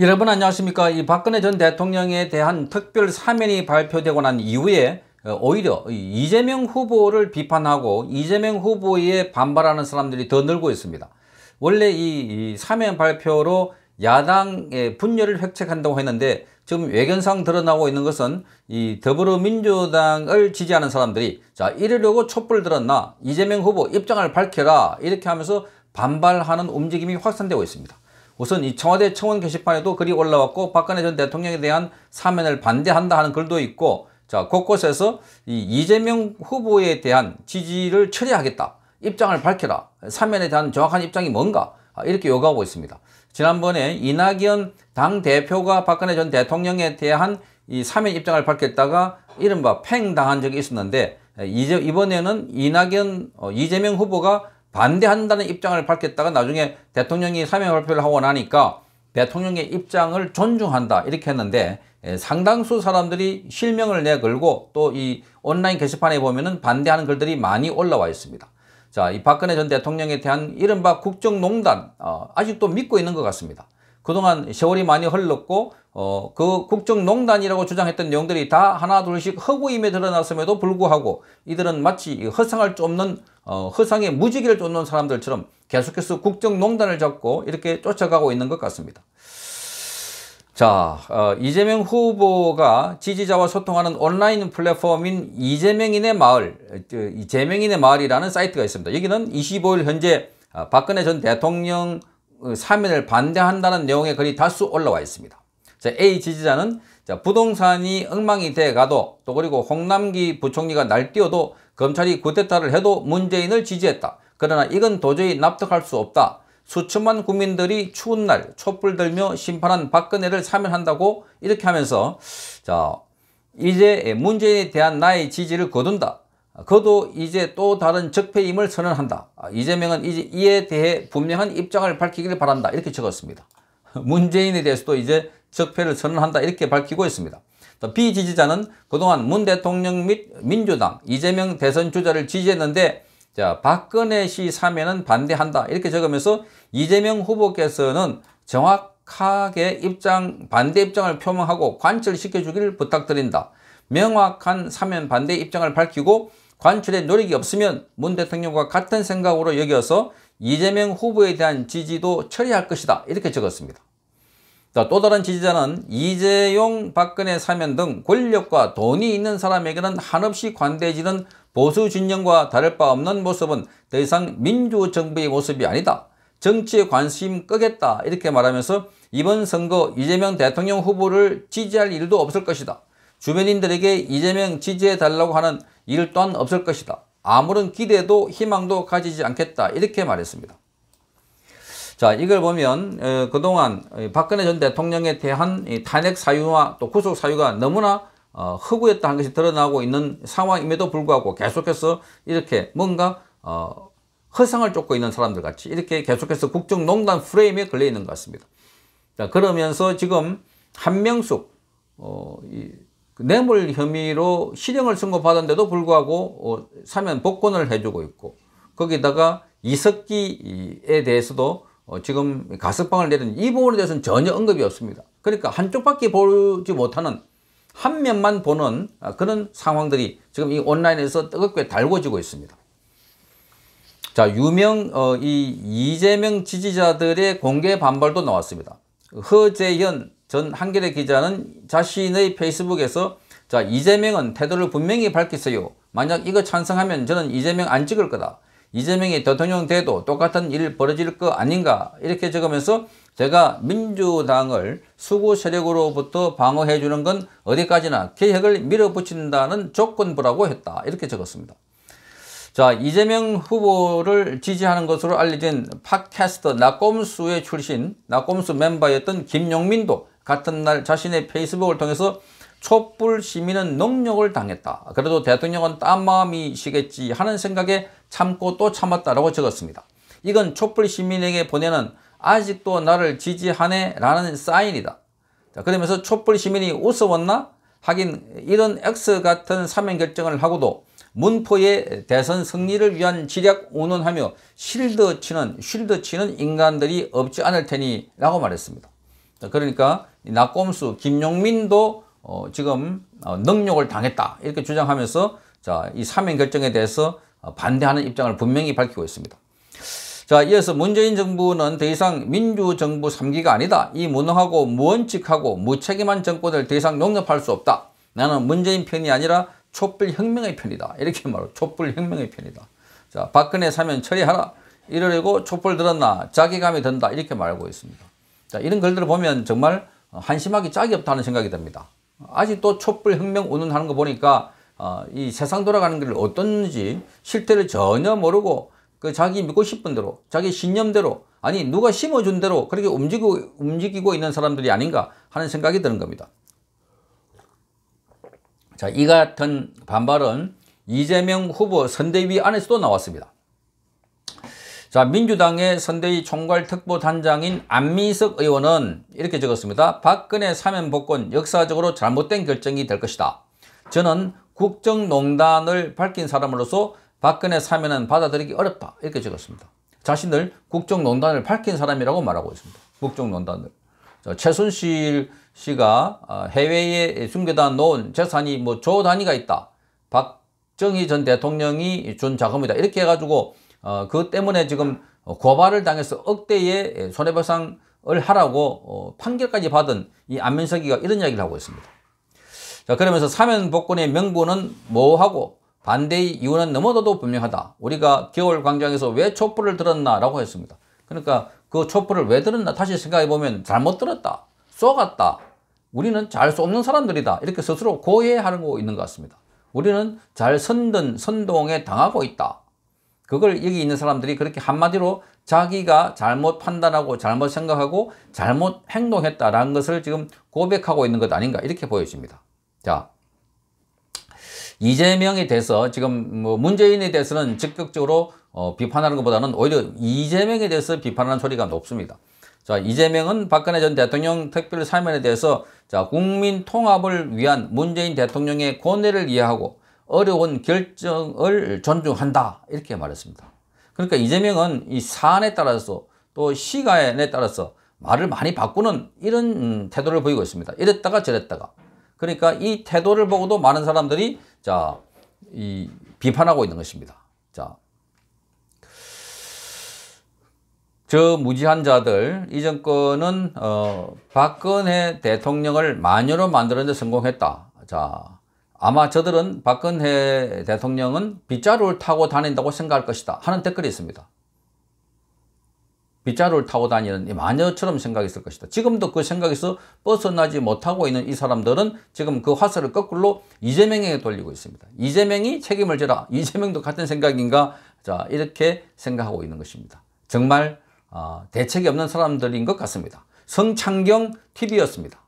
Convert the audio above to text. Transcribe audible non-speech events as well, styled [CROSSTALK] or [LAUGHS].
여러분 안녕하십니까 이 박근혜 전 대통령에 대한 특별 사면이 발표되고 난 이후에 어, 오히려 이재명 후보를 비판하고 이재명 후보에 반발하는 사람들이 더 늘고 있습니다 원래 이 사면 발표로 야당의 분열을 획책한다고 했는데 지금 외견상 드러나고 있는 것은 이 더불어민주당을 지지하는 사람들이 자 이러려고 촛불 들었나 이재명 후보 입장을 밝혀라 이렇게 하면서 반발하는 움직임이 확산되고 있습니다. 우선 이 청와대 청원 게시판에도 글이 올라왔고 박근혜 전 대통령에 대한 사면을 반대한다 하는 글도 있고 자 곳곳에서 이 이재명 후보에 대한 지지를 철회하겠다 입장을 밝혀라 사면에 대한 정확한 입장이 뭔가 아, 이렇게 요구하고 있습니다. 지난번에 이낙연 당대표가 박근혜 전 대통령에 대한 이 사면 입장을 밝혔다가 이른바 팽당한 적이 있었는데 이제 이번에는 이낙연 어, 이재명 후보가 반대한다는 입장을 밝혔다가 나중에 대통령이 사명 발표를 하고 나니까 대통령의 입장을 존중한다 이렇게 했는데 예, 상당수 사람들이 실명을 내걸고 또 이 온라인 게시판에 보면은 반대하는 글들이 많이 올라와 있습니다. 자, 이 박근혜 전 대통령에 대한 이른바 국정농단 어, 아직도 믿고 있는 것 같습니다. 그동안 세월이 많이 흘렀고 어, 그 국정농단이라고 주장했던 내용들이 다 하나 둘씩 허구임에 드러났음에도 불구하고 이들은 마치 허상을 쫓는 어, 허상의 무지개를 쫓는 사람들처럼 계속해서 국정농단을 잡고 이렇게 쫓아가고 있는 것 같습니다. 자, 어, 이재명 후보가 지지자와 소통하는 온라인 플랫폼인 이재명인의 마을, 이재명인의 마을이라는 사이트가 있습니다. 여기는 25일 현재 어, 박근혜 전 대통령 사면을 반대한다는 내용의 글이 다수 올라와 있습니다. 자, A 지지자는 자, 부동산이 엉망이 돼 가도 또 그리고 홍남기 부총리가 날뛰어도 검찰이 구태타를 해도 문재인을 지지했다. 그러나 이건 도저히 납득할 수 없다. 수천만 국민들이 추운 날 촛불 들며 심판한 박근혜를 사면한다고 이렇게 하면서 자 이제 문재인에 대한 나의 지지를 거둔다. 그도 이제 또 다른 적폐임을 선언한다. 아, 이재명은 이제 이에 대해 분명한 입장을 밝히기를 바란다. 이렇게 적었습니다. [LAUGHS] 문재인에 대해서도 이제 적폐를 선언한다. 이렇게 밝히고 있습니다. 또비 지지자는 그동안 문 대통령 및 민주당, 이재명 대선 주자를 지지했는데 자 박근혜 씨 사면은 반대한다. 이렇게 적으면서 이재명 후보께서는 정확하게 입장 반대 입장을 표명하고 관철시켜주기를 부탁드린다. 명확한 사면 반대 입장을 밝히고 관철의 노력이 없으면 문 대통령과 같은 생각으로 여겨서 이재명 후보에 대한 지지도 처리할 것이다 이렇게 적었습니다. 또 다른 지지자는 이재용, 박근혜 사면 등 권력과 돈이 있는 사람에게는 한없이 관대해지는 보수 진영과 다를 바 없는 모습은 더 이상 민주정부의 모습이 아니다. 정치에 관심 끄겠다 이렇게 말하면서 이번 선거 이재명 대통령 후보를 지지할 일도 없을 것이다. 주변인들에게 이재명 지지해달라고 하는 일를 또한 없을 것이다. 아무런 기대도 희망도 가지지 않겠다. 이렇게 말했습니다. 자 이걸 보면 어, 그동안 박근혜 전 대통령에 대한 탄핵 사유와 또 구속 사유가 너무나 어, 허구했다 는 것이 드러나고 있는 상황임에도 불구하고 계속해서 이렇게 뭔가 어, 허상을 쫓고 있는 사람들 같이 이렇게 계속해서 국정농단 프레임에 걸려 있는 것 같습니다. 자 그러면서 지금 한명숙 어, 이 뇌물 혐의로 실형을 선고받았는데도 불구하고 어, 사면 복권을 해주고 있고 거기다가 이석기에 대해서도 어, 지금 가석방을 내린 이 부분에 대해서는 전혀 언급이 없습니다. 그러니까 한쪽밖에 보지 못하는 한 면만 보는 아, 그런 상황들이 지금 이 온라인에서 뜨겁게 달궈지고 있습니다. 자, 유명 어, 이 이재명 지지자들의 공개 반발도 나왔습니다. 허재현 전 한겨레 기자는 자신의 페이스북에서 자 이재명은 태도를 분명히 밝혔어요 만약 이거 찬성하면 저는 이재명 안 찍을 거다. 이재명이 대통령 돼도 똑같은 일 벌어질 거 아닌가 이렇게 적으면서 제가 민주당을 수구 세력으로부터 방어해 주는 건 어디까지나 계획을 밀어붙인다는 조건부라고 했다 이렇게 적었습니다. 자 이재명 후보를 지지하는 것으로 알려진 팟캐스트 나꼼수의 출신 나꼼수 멤버였던 김용민도 같은 날 자신의 페이스북을 통해서 촛불 시민은 능력을 당했다. 그래도 대통령은 딴 마음이시겠지 하는 생각에 참고 또 참았다라고 적었습니다. 이건 촛불 시민에게 보내는 아직도 나를 지지하네 라는 사인이다. 자, 그러면서 촛불 시민이 웃어왔나? 하긴 이런 X 같은 사면 결정을 하고도 문포의 대선 승리를 위한 지략 운운하며 실드 치는 실드 치는 인간들이 없지 않을 테니 라고 말했습니다. 자, 그러니까 나꼼수 김용민도 어, 지금 어, 능욕을 당했다 이렇게 주장하면서 자, 이 사면 결정에 대해서 어, 반대하는 입장을 분명히 밝히고 있습니다. 자, 이어서 문재인 정부는 더 이상 민주정부 3기가 아니다. 이 무능하고 무원칙하고 무책임한 정권을 더 이상 용납할 수 없다. 나는 문재인 편이 아니라 촛불혁명의 편이다. 이렇게 말하고 촛불혁명의 편이다. 자, 박근혜 사면 처리하라. 이러려고 촛불 들었나 자기감이 든다. 이렇게 말하고 있습니다. 자, 이런 글들을 보면 정말 한심하기 짝이 없다는 생각이 듭니다. 아직도 촛불혁명 운운하는 거 보니까 어, 이 세상 돌아가는 길을 어떤지 실태를 전혀 모르고 그 자기 믿고 싶은 대로 자기 신념대로 아니 누가 심어준 대로 그렇게 움직이고, 움직이고 있는 사람들이 아닌가 하는 생각이 드는 겁니다. 자, 이 같은 반발은 이재명 후보 선대위 안에서도 나왔습니다. 자 민주당의 선대위 총괄특보단장인 안민석 의원은 이렇게 적었습니다. 박근혜 사면복권 역사적으로 잘못된 결정이 될 것이다. 저는 국정농단을 밝힌 사람으로서 박근혜 사면은 받아들이기 어렵다 이렇게 적었습니다. 자신을 국정농단을 밝힌 사람이라고 말하고 있습니다. 국정농단을. 자, 최순실 씨가 아, 해외에 숨겨다 놓은 재산이 뭐 조단위가 있다. 박정희 전 대통령이 준 자금이다. 이렇게 해가지고 어, 그것 때문에 지금 고발을 당해서 억대의 손해배상을 하라고 어, 판결까지 받은 이 안민석이가 이런 이야기를 하고 있습니다. 자 그러면서 사면복권의 명분은 뭐하고 반대의 이유는 넘어도도 분명하다. 우리가 겨울 광장에서 왜 촛불을 들었나 라고 했습니다. 그러니까 그 촛불을 왜 들었나 다시 생각해보면 잘못 들었다. 쏘갔다. 우리는 잘 쏘는 사람들이다. 이렇게 스스로 고해하는 거 있는 것 같습니다. 우리는 잘 선든 선동에 당하고 있다. 그걸 여기 있는 사람들이 그렇게 한마디로 자기가 잘못 판단하고 잘못 생각하고 잘못 행동했다라는 것을 지금 고백하고 있는 것 아닌가 이렇게 보여집니다. 자, 이재명에 대해서 지금 뭐 문재인에 대해서는 적극적으로 어, 비판하는 것보다는 오히려 이재명에 대해서 비판하는 소리가 높습니다. 자, 이재명은 박근혜 전 대통령 특별 사면에 대해서 자, 국민 통합을 위한 문재인 대통령의 권뇌를 이해하고 어려운 결정을 존중한다 이렇게 말했습니다. 그러니까 이재명은 이 사안에 따라서 또 시간에 따라서 말을 많이 바꾸는 이런 태도를 보이고 있습니다. 이랬다가 저랬다가. 그러니까 이 태도를 보고도 많은 사람들이 자, 이 비판하고 있는 것입니다. 자. 저 무지한 자들, 이 정권은 어, 박근혜 대통령을 마녀로 만드는 데 성공했다. 자, 아마 저들은 박근혜 대통령은 빗자루를 타고 다닌다고 생각할 것이다 하는 댓글이 있습니다. 빗자루를 타고 다니는 이 마녀처럼 생각했을 것이다. 지금도 그 생각에서 벗어나지 못하고 있는 이 사람들은 지금 그 화살을 거꾸로 이재명에게 돌리고 있습니다. 이재명이 책임을 져라. 이재명도 같은 생각인가? 자 이렇게 생각하고 있는 것입니다. 정말 어, 대책이 없는 사람들인 것 같습니다. 성창경 TV였습니다.